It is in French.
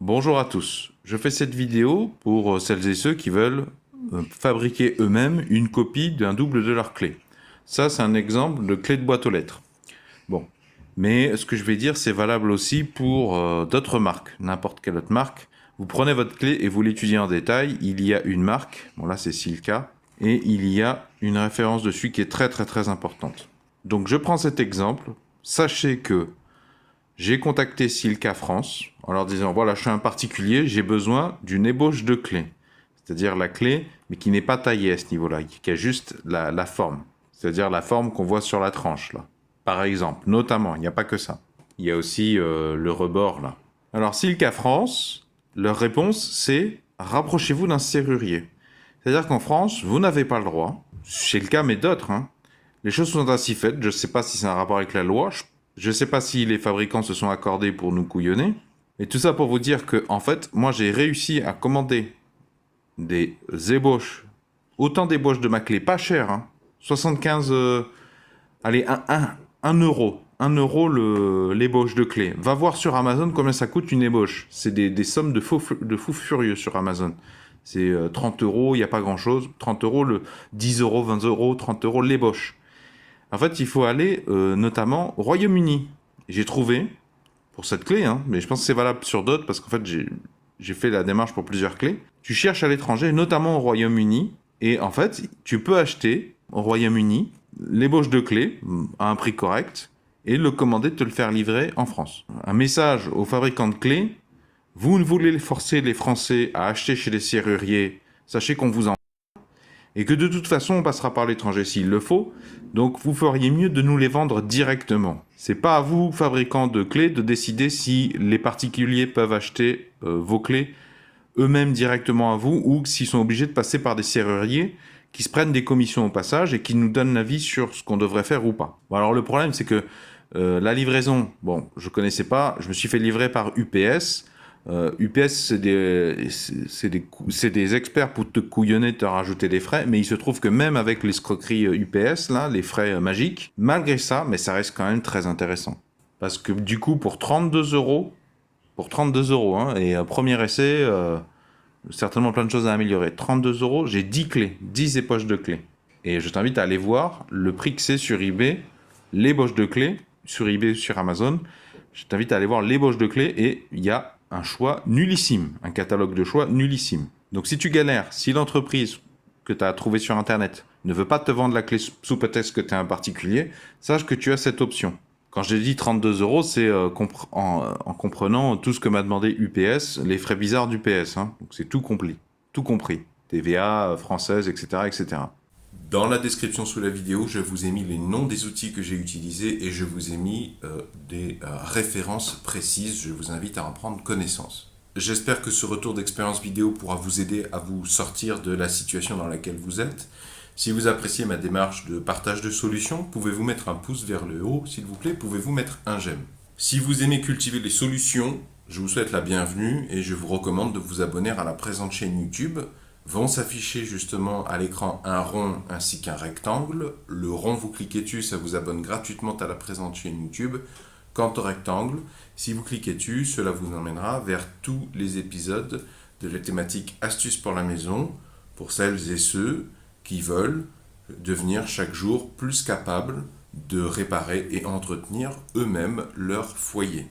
Bonjour à tous, je fais cette vidéo pour euh, celles et ceux qui veulent euh, fabriquer eux-mêmes une copie d'un double de leur clé. Ça c'est un exemple de clé de boîte aux lettres. Bon, mais ce que je vais dire c'est valable aussi pour euh, d'autres marques, n'importe quelle autre marque. Vous prenez votre clé et vous l'étudiez en détail, il y a une marque, bon là c'est Silka, et il y a une référence dessus qui est très très très importante. Donc je prends cet exemple, sachez que j'ai contacté Silca France en leur disant voilà, je suis un particulier, j'ai besoin d'une ébauche de clé. C'est-à-dire la clé, mais qui n'est pas taillée à ce niveau-là, qui a juste la, la forme. C'est-à-dire la forme qu'on voit sur la tranche, là. Par exemple, notamment, il n'y a pas que ça. Il y a aussi euh, le rebord, là. Alors, Silca France, leur réponse, c'est rapprochez-vous d'un serrurier. C'est-à-dire qu'en France, vous n'avez pas le droit, c'est le cas, mais d'autres, hein. les choses sont ainsi faites, je ne sais pas si c'est un rapport avec la loi, je je ne sais pas si les fabricants se sont accordés pour nous couillonner. Et tout ça pour vous dire que, en fait, moi j'ai réussi à commander des ébauches, autant d'ébauches de ma clé, pas cher, 75, hein, euh, allez, 1, euro, 1 euro l'ébauche de clé. Va voir sur Amazon combien ça coûte une ébauche. C'est des, sommes de fous de fou furieux sur Amazon. C'est 30 euh, euros, il n'y a pas grand chose. 30 euros, le 10 euros, 20 euros, 30 euros l'ébauche. En fait, il faut aller euh, notamment au Royaume-Uni. J'ai trouvé, pour cette clé, hein, mais je pense que c'est valable sur d'autres, parce qu'en fait, j'ai fait la démarche pour plusieurs clés. Tu cherches à l'étranger, notamment au Royaume-Uni, et en fait, tu peux acheter au Royaume-Uni l'ébauche de clé mm, à un prix correct et le commander de te le faire livrer en France. Un message aux fabricants de clés, vous ne voulez forcer les Français à acheter chez les serruriers, sachez qu'on vous en et que de toute façon on passera par l'étranger s'il le faut, donc vous feriez mieux de nous les vendre directement. C'est pas à vous, fabricants de clés, de décider si les particuliers peuvent acheter euh, vos clés eux-mêmes directement à vous ou s'ils sont obligés de passer par des serruriers qui se prennent des commissions au passage et qui nous donnent l'avis sur ce qu'on devrait faire ou pas. alors le problème c'est que euh, la livraison, bon, je connaissais pas, je me suis fait livrer par UPS. UPS, euh, c'est des, des, experts pour te couillonner, te rajouter des frais, mais il se trouve que même avec l'escroquerie UPS, euh, là, les frais euh, magiques, malgré ça, mais ça reste quand même très intéressant. Parce que du coup, pour 32 euros, pour 32 euros, hein, et premier essai, certainement plein de choses à améliorer. 32 euros, j'ai 10 clés, 10 époches de clés. Et je t'invite à aller voir le prix que c'est sur eBay, l'ébauche de clés, sur eBay, sur Amazon. Je t'invite à aller voir l'ébauche de clés et il y a un choix nullissime, un catalogue de choix nullissime. Donc si tu galères, si l'entreprise que tu as trouvée sur Internet ne veut pas te vendre la clé sous prétexte que tu es un particulier, sache que tu as cette option. Quand je dis 32 euros, c'est euh, euh, en, comprenant tout ce que m'a demandé UPS, les frais bizarres d'UPS. Hein. Donc c'est tout compris, tout compris. TVA euh, française, etc., etc. Dans la description sous la vidéo, je vous ai mis les noms des outils que j'ai utilisés et je vous ai mis euh, des euh, références précises. Je vous invite à en prendre connaissance. J'espère que ce retour d'expérience vidéo pourra vous aider à vous sortir de la situation dans laquelle vous êtes. Si vous appréciez ma démarche de partage de solutions, pouvez-vous mettre un pouce vers le haut, s'il vous plaît, pouvez-vous mettre un j'aime. Si vous aimez cultiver les solutions, je vous souhaite la bienvenue et je vous recommande de vous abonner à la présente chaîne YouTube vont s'afficher justement à l'écran un rond ainsi qu'un rectangle. Le rond, vous cliquez dessus, ça vous abonne gratuitement à la présente chaîne YouTube. Quant au rectangle, si vous cliquez dessus, cela vous emmènera vers tous les épisodes de la thématique astuces pour la maison, pour celles et ceux qui veulent devenir chaque jour plus capables de réparer et entretenir eux-mêmes leur foyer.